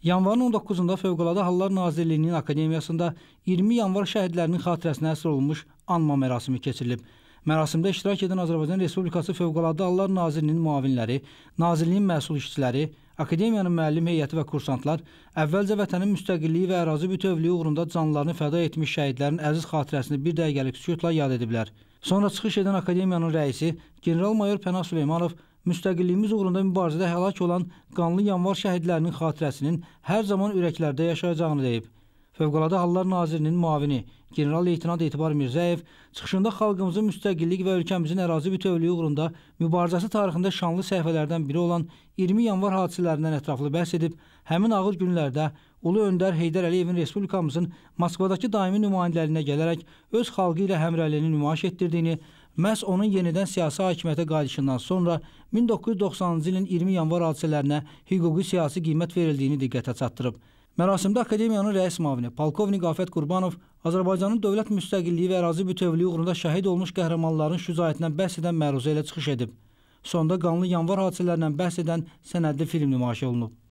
Yanvarın 19-da Fövqəladə Hallar Nazirliyinin Akademiyasında 20 yanvar şəhidlərinin xatirəsinə həsr olunmuş anma mərasimi keçirilib. Mərasimdə iştirak edən Azərbaycan Respublikası Fövqəladə Hallar Nazirliyinin müavinləri, nazirliyin məsul işçiləri, akademiyanın müəllim heyəti və kursantlar əvvəlcə vətənin müstəqilliyi və ərazi bütövlüyü uğrunda canlarını fəda etmiş şəhidlərin əziz xatirəsini bir dəqiqəlik sükutla yad ediblər. Sonra çıxış edən akademiyanın rəisi general-mayor Pənah Süleymanov müstəqilliyimiz uğrunda mübarizədə həlak olan qanlı yanvar şəhidlərinin xatirəsinin hər zaman ürəklərdə yaşayacağını deyib. Fövqəladə Hallar Nazirinin müavini general-leytenant Etibar Mirzəyev çıxışında xalqımızın müstəqillik və ölkəmizin ərazi bütövlüyü uğrunda mübarizəsi tarixində şanlı səhifələrdən biri olan 20 yanvar hadisələrindən ətraflı bəhs edib, həmin ağır günlərdə Ulu Öndər Heydər Əliyevin respublikamızın Moskvadakı daimi nümayəndəliyinə gələrək öz xalqı ilə həmrəyliyini nümayiş etdirdiyini, məhz onun yenidən siyasi hakimiyyətə qayıdışından sonra 1990-cı ilin 20 yanvar hadisələrinə hüquqi siyasi qiymət verildiyini diqqətə çatdırıb. Mərasimdə Akademiyanın rəis mavini Polkovnik Afət Qurbanov Azərbaycanın dövlət müstəqilliyi və ərazi bütövlüyü uğrunda şəhid olmuş qəhrəmanların şücaətindən bəhs edən məruzə ilə çıxış edib. Sonda qanlı yanvar hadisələrindən bəhs edən sənədli film nümayiş olunub.